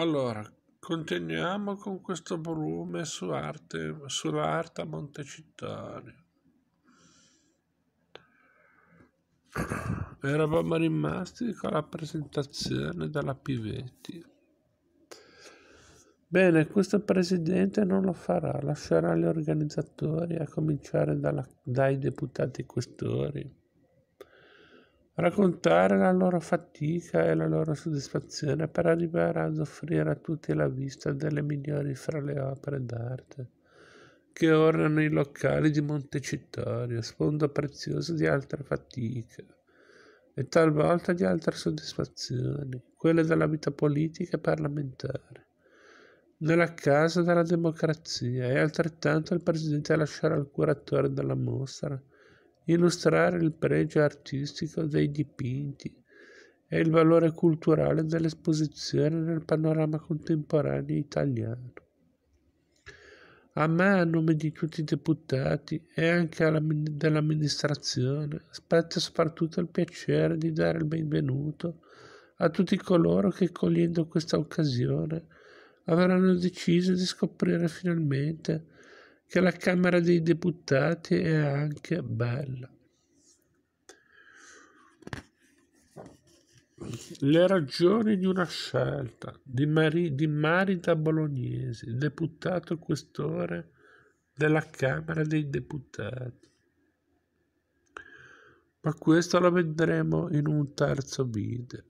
Allora, continuiamo con questo volume su arte, sulla arte a Montecitorio. Eravamo rimasti con la presentazione della Pivetti. Bene, questo presidente non lo farà, lascerà gli organizzatori, a cominciare dalla, dai deputati questori raccontare la loro fatica e la loro soddisfazione per arrivare ad offrire a tutti la vista delle migliori fra le opere d'arte che ornano i locali di Montecitorio, sfondo prezioso di altre fatiche e talvolta di altre soddisfazioni, quelle della vita politica e parlamentare. Nella casa della democrazia e altrettanto il presidente lascerà lasciare al curatore della mostra illustrare il pregio artistico dei dipinti e il valore culturale dell'esposizione nel panorama contemporaneo italiano. A me, a nome di tutti i deputati e anche alla, dell'amministrazione, spetta soprattutto il piacere di dare il benvenuto a tutti coloro che, cogliendo questa occasione, avranno deciso di scoprire finalmente che la Camera dei Deputati è anche bella. Le ragioni di una scelta di, Mari, di Marita Bolognesi, deputato questore della Camera dei Deputati. Ma questo lo vedremo in un terzo video.